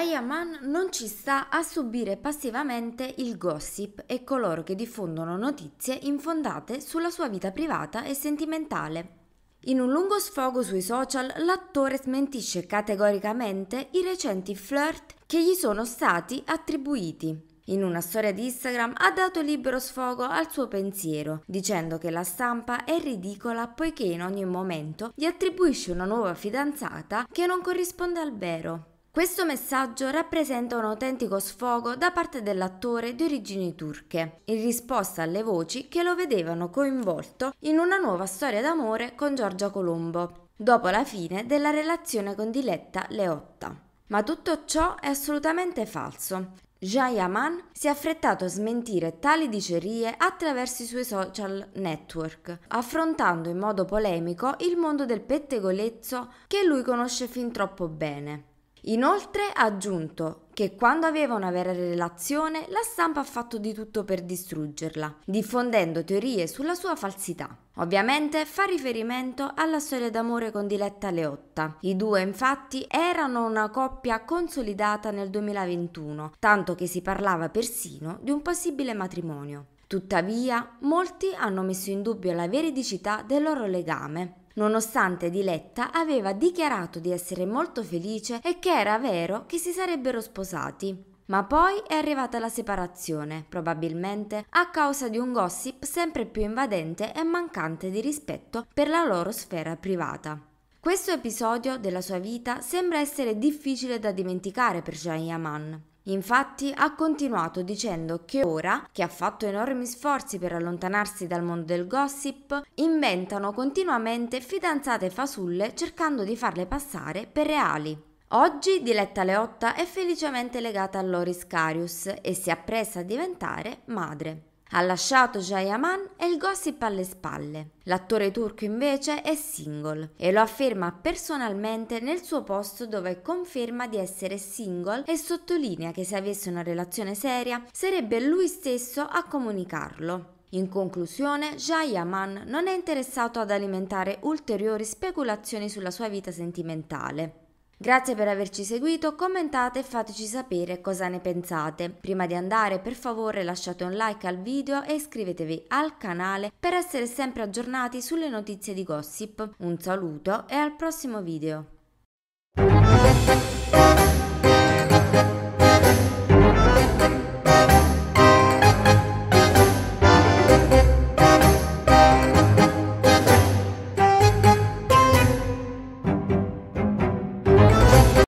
Ayaman non ci sta a subire passivamente il gossip e coloro che diffondono notizie infondate sulla sua vita privata e sentimentale. In un lungo sfogo sui social, l'attore smentisce categoricamente i recenti flirt che gli sono stati attribuiti. In una storia di Instagram ha dato libero sfogo al suo pensiero, dicendo che la stampa è ridicola poiché in ogni momento gli attribuisce una nuova fidanzata che non corrisponde al vero. Questo messaggio rappresenta un autentico sfogo da parte dell'attore di origini turche, in risposta alle voci che lo vedevano coinvolto in una nuova storia d'amore con Giorgia Colombo, dopo la fine della relazione con Diletta Leotta. Ma tutto ciò è assolutamente falso. Jayaman si è affrettato a smentire tali dicerie attraverso i suoi social network, affrontando in modo polemico il mondo del pettegolezzo che lui conosce fin troppo bene. Inoltre ha aggiunto che quando aveva una vera relazione la stampa ha fatto di tutto per distruggerla, diffondendo teorie sulla sua falsità. Ovviamente fa riferimento alla storia d'amore con Diletta Leotta. I due infatti erano una coppia consolidata nel 2021, tanto che si parlava persino di un possibile matrimonio. Tuttavia, molti hanno messo in dubbio la veridicità del loro legame, nonostante Diletta aveva dichiarato di essere molto felice e che era vero che si sarebbero sposati. Ma poi è arrivata la separazione, probabilmente a causa di un gossip sempre più invadente e mancante di rispetto per la loro sfera privata. Questo episodio della sua vita sembra essere difficile da dimenticare per Jean Yaman. Infatti ha continuato dicendo che ora, che ha fatto enormi sforzi per allontanarsi dal mondo del gossip, inventano continuamente fidanzate fasulle cercando di farle passare per reali. Oggi Diletta Leotta è felicemente legata a Loris Carius e si appresta a diventare madre. Ha lasciato Jayaman e il gossip alle spalle. L'attore turco invece è single e lo afferma personalmente nel suo posto dove conferma di essere single e sottolinea che se avesse una relazione seria sarebbe lui stesso a comunicarlo. In conclusione, Jayaman non è interessato ad alimentare ulteriori speculazioni sulla sua vita sentimentale. Grazie per averci seguito, commentate e fateci sapere cosa ne pensate. Prima di andare per favore lasciate un like al video e iscrivetevi al canale per essere sempre aggiornati sulle notizie di gossip. Un saluto e al prossimo video!